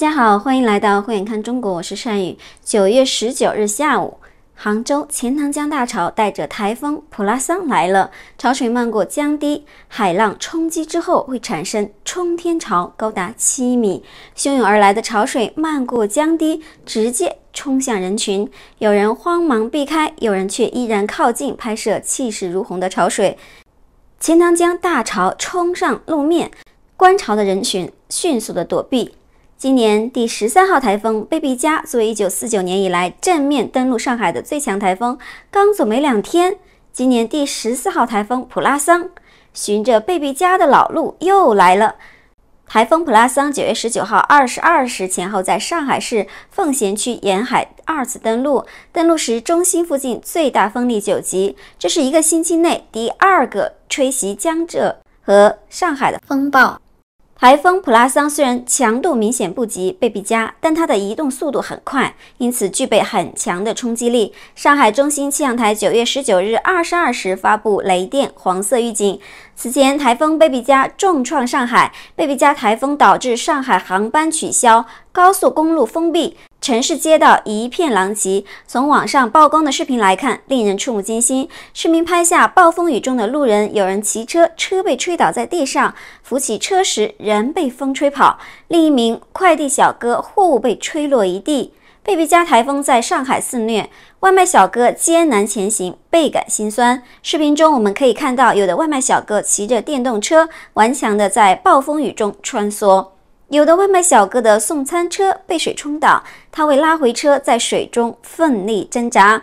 大家好，欢迎来到慧眼看中国，我是善宇。九月十九日下午，杭州钱塘江大潮带着台风普拉桑来了，潮水漫过江堤，海浪冲击之后会产生冲天潮，高达七米。汹涌而来的潮水漫过江堤，直接冲向人群，有人慌忙避开，有人却依然靠近拍摄气势如虹的潮水。钱塘江大潮冲上路面，观潮的人群迅速的躲避。今年第十三号台风“贝碧嘉”作为一九四九年以来正面登陆上海的最强台风，刚走没两天，今年第十四号台风“普拉桑”循着“贝碧嘉”的老路又来了。台风“普拉桑”九月十九号二十二时前后在上海市奉贤区沿海二次登陆，登陆时中心附近最大风力九级，这是一个星期内第二个吹袭江浙和上海的风暴。台风普拉桑虽然强度明显不及贝碧嘉，但它的移动速度很快，因此具备很强的冲击力。上海中心气象台九月十九日二十二时发布雷电黄色预警。此前，台风贝碧嘉重创上海，贝碧嘉台风导致上海航班取消、高速公路封闭。城市街道一片狼藉。从网上曝光的视频来看，令人触目惊心。市民拍下暴风雨中的路人，有人骑车，车被吹倒在地上，扶起车时人被风吹跑；另一名快递小哥，货物被吹落一地。贝贝加台风在上海肆虐，外卖小哥艰难前行，倍感心酸。视频中我们可以看到，有的外卖小哥骑着电动车，顽强地在暴风雨中穿梭。有的外卖小哥的送餐车被水冲倒，他为拉回车在水中奋力挣扎。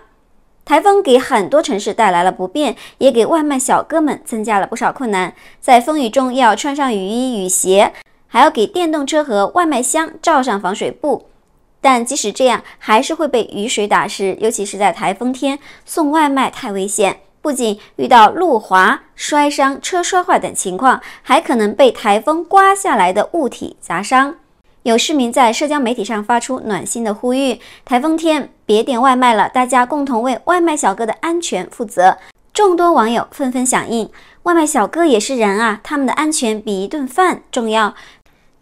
台风给很多城市带来了不便，也给外卖小哥们增加了不少困难。在风雨中要穿上雨衣雨鞋，还要给电动车和外卖箱罩上防水布。但即使这样，还是会被雨水打湿，尤其是在台风天送外卖太危险。不仅遇到路滑、摔伤、车摔坏等情况，还可能被台风刮下来的物体砸伤。有市民在社交媒体上发出暖心的呼吁：“台风天别点外卖了，大家共同为外卖小哥的安全负责。”众多网友纷纷响应：“外卖小哥也是人啊，他们的安全比一顿饭重要。”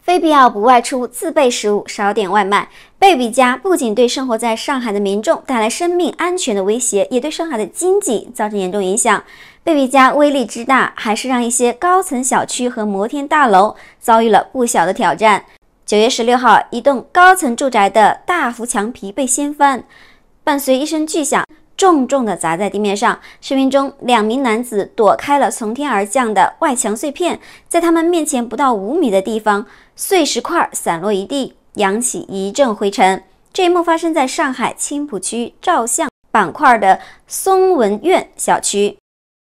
非必要不外出，自备食物，少点外卖。贝比家不仅对生活在上海的民众带来生命安全的威胁，也对上海的经济造成严重影响。贝比家威力之大，还是让一些高层小区和摩天大楼遭遇了不小的挑战。九月十六号，一栋高层住宅的大幅墙皮被掀翻，伴随一声巨响。重重地砸在地面上。视频中，两名男子躲开了从天而降的外墙碎片，在他们面前不到五米的地方，碎石块散落一地，扬起一阵灰尘。这一幕发生在上海青浦区照相板块的松文苑小区。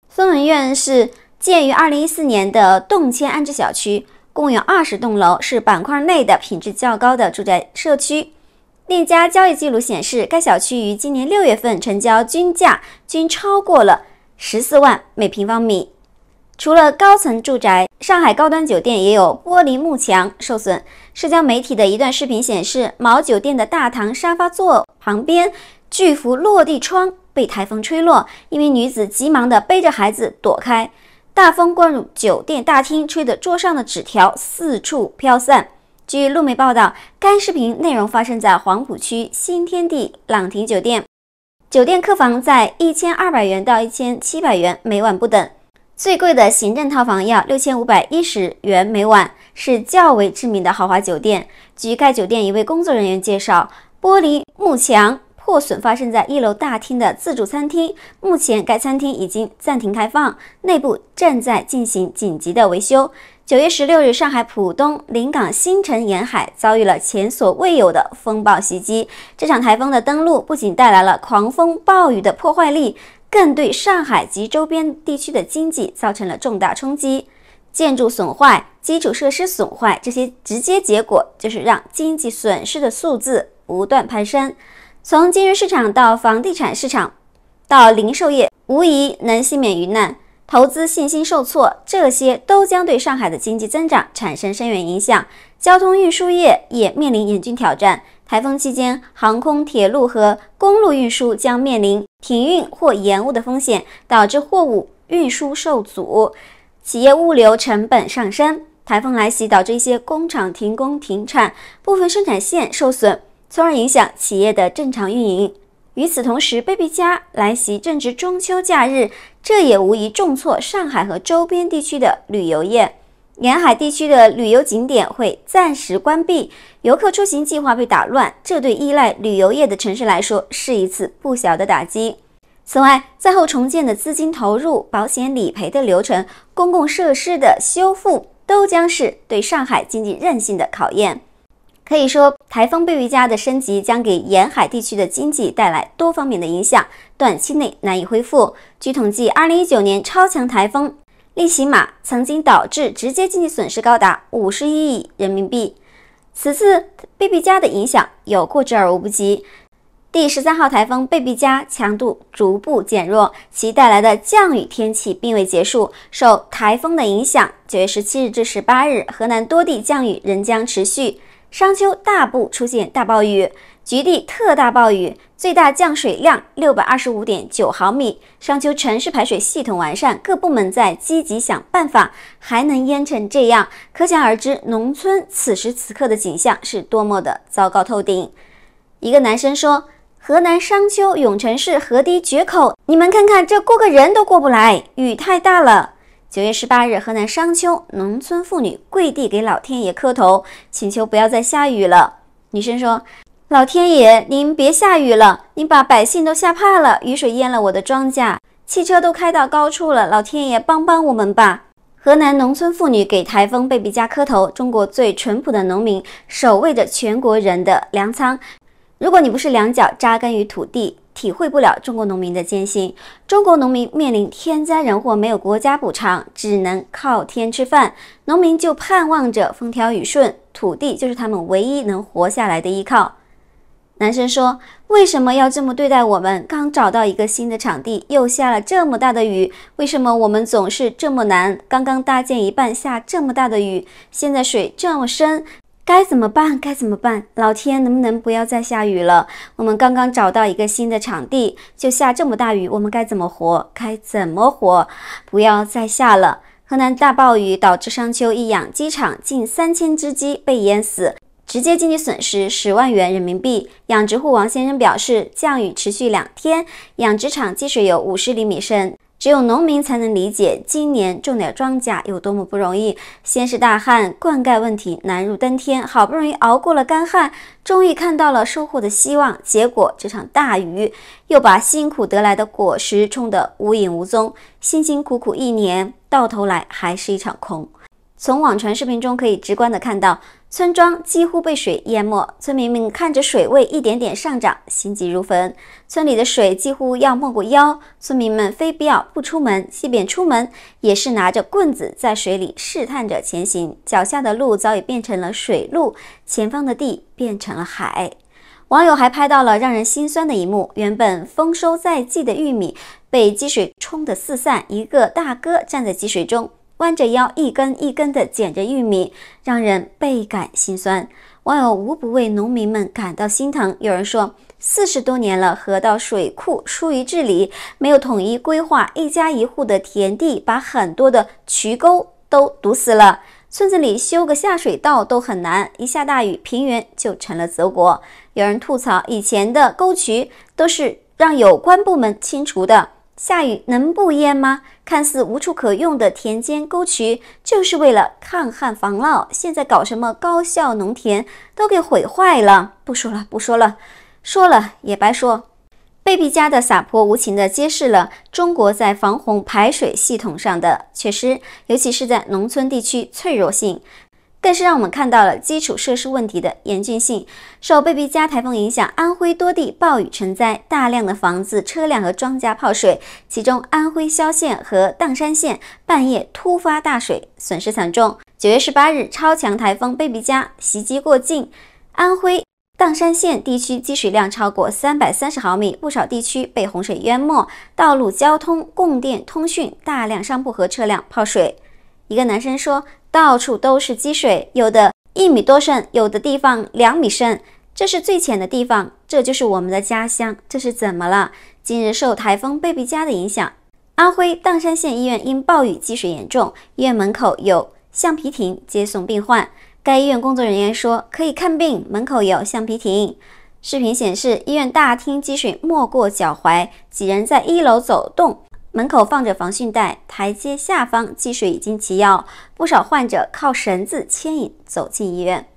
松文苑是建于2014年的动迁安置小区，共有二十栋楼，是板块内的品质较高的住宅社区。链家交易记录显示，该小区于今年六月份成交均价均超过了十四万每平方米。除了高层住宅，上海高端酒店也有玻璃幕墙受损。社交媒体的一段视频显示，某酒店的大堂沙发座旁边巨幅落地窗被台风吹落，一名女子急忙地背着孩子躲开。大风灌入酒店大厅，吹得桌上的纸条四处飘散。据路媒报道，该视频内容发生在黄浦区新天地朗廷酒店。酒店客房在一千二百元到一千七百元每晚不等，最贵的行政套房要六千五百一十元每晚，是较为知名的豪华酒店。据该酒店一位工作人员介绍，玻璃幕墙破损发生在一楼大厅的自助餐厅，目前该餐厅已经暂停开放，内部正在进行紧急的维修。九月十六日，上海浦东临港新城沿海遭遇了前所未有的风暴袭击。这场台风的登陆不仅带来了狂风暴雨的破坏力，更对上海及周边地区的经济造成了重大冲击。建筑损坏、基础设施损坏，这些直接结果就是让经济损失的数字不断攀升。从金融市场到房地产市场，到零售业，无疑能幸免于难。投资信心受挫，这些都将对上海的经济增长产生深远影响。交通运输业也面临严峻挑战。台风期间，航空、铁路和公路运输将面临停运或延误的风险，导致货物运输受阻，企业物流成本上升。台风来袭导致一些工厂停工停产，部分生产线受损，从而影响企业的正常运营。与此同时，贝贝家来袭正值中秋假日，这也无疑重挫上海和周边地区的旅游业。沿海地区的旅游景点会暂时关闭，游客出行计划被打乱，这对依赖旅游业的城市来说是一次不小的打击。此外，灾后重建的资金投入、保险理赔的流程、公共设施的修复，都将是对上海经济韧性的考验。可以说，台风贝贝加的升级将给沿海地区的经济带来多方面的影响，短期内难以恢复。据统计，二零一九年超强台风利奇马曾经导致直接经济损失高达五十一亿人民币，此次贝贝加的影响有过之而无不及。第十三号台风贝贝加强度逐步减弱，其带来的降雨天气并未结束。受台风的影响，九月十七日至十八日，河南多地降雨仍将持续。商丘大部出现大暴雨，局地特大暴雨，最大降水量六百二十五点九毫米。商丘城市排水系统完善，各部门在积极想办法，还能淹成这样，可想而知，农村此时此刻的景象是多么的糟糕透顶。一个男生说：“河南商丘永城市河堤决口，你们看看，这过个人都过不来，雨太大了。”九月十八日，河南商丘农村妇女跪地给老天爷磕头，请求不要再下雨了。女生说：“老天爷，您别下雨了，您把百姓都吓怕了，雨水淹了我的庄稼，汽车都开到高处了。老天爷，帮帮我们吧！”河南农村妇女给台风贝碧嘉磕头。中国最淳朴的农民，守卫着全国人的粮仓。如果你不是两脚扎根于土地，体会不了中国农民的艰辛。中国农民面临天灾人祸，没有国家补偿，只能靠天吃饭。农民就盼望着风调雨顺，土地就是他们唯一能活下来的依靠。男生说：“为什么要这么对待我们？刚找到一个新的场地，又下了这么大的雨，为什么我们总是这么难？刚刚搭建一半，下这么大的雨，现在水这么深。”该怎么办？该怎么办？老天能不能不要再下雨了？我们刚刚找到一个新的场地，就下这么大雨，我们该怎么活？该怎么活？不要再下了！河南大暴雨导致商丘一养鸡场近三千只鸡被淹死，直接经济损失十万元人民币。养殖户王先生表示，降雨持续两天，养殖场积水有五十厘米深。只有农民才能理解，今年种点庄稼有多么不容易。先是大旱，灌溉问题难如登天，好不容易熬过了干旱，终于看到了收获的希望。结果这场大雨又把辛苦得来的果实冲得无影无踪，辛辛苦苦一年，到头来还是一场空。从网传视频中可以直观地看到，村庄几乎被水淹没，村民们看着水位一点点上涨，心急如焚。村里的水几乎要没过腰，村民们非必要不出门，即便出门，也是拿着棍子在水里试探着前行。脚下的路早已变成了水路，前方的地变成了海。网友还拍到了让人心酸的一幕：原本丰收在即的玉米被积水冲得四散，一个大哥站在积水中。弯着腰，一根一根地捡着玉米，让人倍感心酸。网友无不为农民们感到心疼。有人说，四十多年了，河道水库疏于治理，没有统一规划，一家一户的田地把很多的渠沟都堵死了，村子里修个下水道都很难。一下大雨，平原就成了泽国。有人吐槽，以前的沟渠都是让有关部门清除的。下雨能不淹吗？看似无处可用的田间沟渠，就是为了抗旱防涝。现在搞什么高效农田，都给毁坏了。不说了，不说了，说了也白说。贝碧嘉的洒泼无情地揭示了中国在防洪排水系统上的缺失，尤其是在农村地区脆弱性。更是让我们看到了基础设施问题的严峻性。受贝碧嘉台风影响，安徽多地暴雨成灾，大量的房子、车辆和庄稼泡水。其中，安徽萧县和砀山县半夜突发大水，损失惨重。九月十八日，超强台风贝碧嘉袭击过境，安徽砀山县地区积水量超过三百三十毫米，不少地区被洪水淹没，道路、交通、供电、通讯，大量商铺和车辆泡水。一个男生说。到处都是积水，有的一米多深，有的地方两米深，这是最浅的地方。这就是我们的家乡，这是怎么了？近日受台风贝贝嘉的影响，安徽砀山县医院因暴雨积水严重，医院门口有橡皮艇接送病患。该医院工作人员说，可以看病，门口有橡皮艇。视频显示，医院大厅积水没过脚踝，几人在一楼走动。门口放着防汛袋，台阶下方积水已经齐腰，不少患者靠绳子牵引走进医院。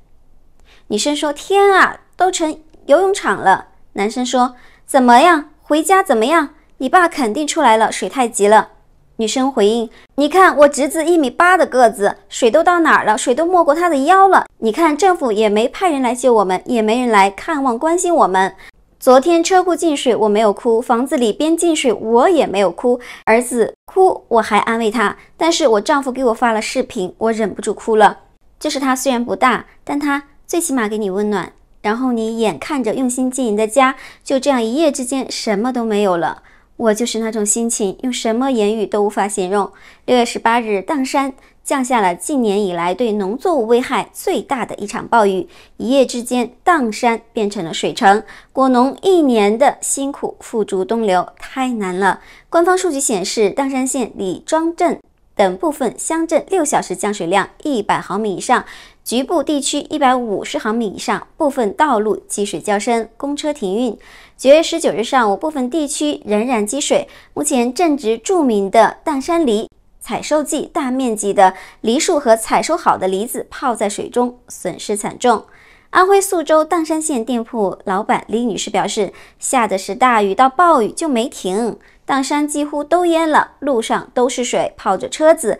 女生说：“天啊，都成游泳场了。”男生说：“怎么样？回家怎么样？你爸肯定出来了，水太急了。”女生回应：“你看我侄子一米八的个子，水都到哪儿了？水都没过他的腰了。你看政府也没派人来救我们，也没人来看望关心我们。”昨天车库进水，我没有哭；房子里边进水，我也没有哭。儿子哭，我还安慰他。但是我丈夫给我发了视频，我忍不住哭了。就是他虽然不大，但他最起码给你温暖。然后你眼看着用心经营的家就这样一夜之间什么都没有了，我就是那种心情，用什么言语都无法形容。六月十八日，砀山。降下了今年以来对农作物危害最大的一场暴雨，一夜之间，砀山变成了水城，果农一年的辛苦付诸东流，太难了。官方数据显示，砀山县李庄镇等部分乡镇六小时降水量一百毫米以上，局部地区一百五十毫米以上，部分道路积水较深，公车停运。九月十九日上午，部分地区仍然积水，目前正值著名的砀山梨。采收季，大面积的梨树和采收好的梨子泡在水中，损失惨重。安徽宿州砀山县店铺老板李女士表示：“下的是大雨，到暴雨就没停，砀山几乎都淹了，路上都是水，泡着车子。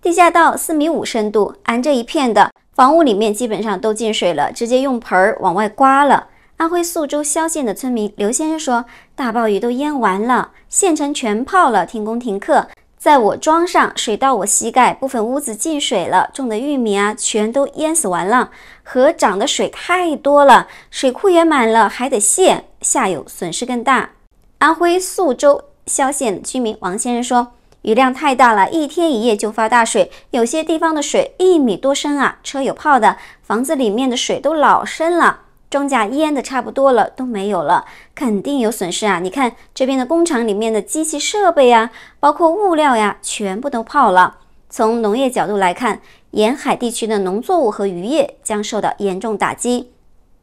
地下到四米五深度，俺这一片的房屋里面基本上都进水了，直接用盆儿往外刮了。”安徽宿州萧县的村民刘先生说：“大暴雨都淹完了，县城全泡了，停工停课。”在我庄上，水到我膝盖，部分屋子进水了，种的玉米啊，全都淹死完了。河涨的水太多了，水库也满了，还得泄。下游损失更大。安徽宿州萧县居民王先生说，雨量太大了，一天一夜就发大水，有些地方的水一米多深啊，车有泡的，房子里面的水都老深了。庄稼淹得差不多了，都没有了，肯定有损失啊！你看这边的工厂里面的机器设备呀，包括物料呀，全部都泡了。从农业角度来看，沿海地区的农作物和渔业将受到严重打击。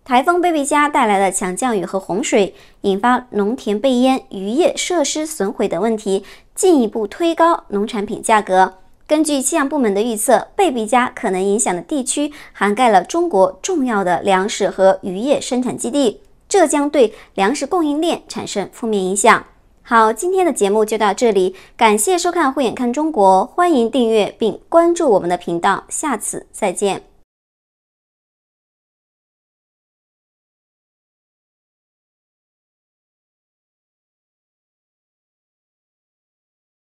台风贝贝加带来的强降雨和洪水，引发农田被淹、渔业设施损毁等问题，进一步推高农产品价格。根据气象部门的预测，贝比加可能影响的地区涵盖了中国重要的粮食和渔业生产基地，这将对粮食供应链产生负面影响。好，今天的节目就到这里，感谢收看《慧眼看中国》，欢迎订阅并关注我们的频道，下次再见。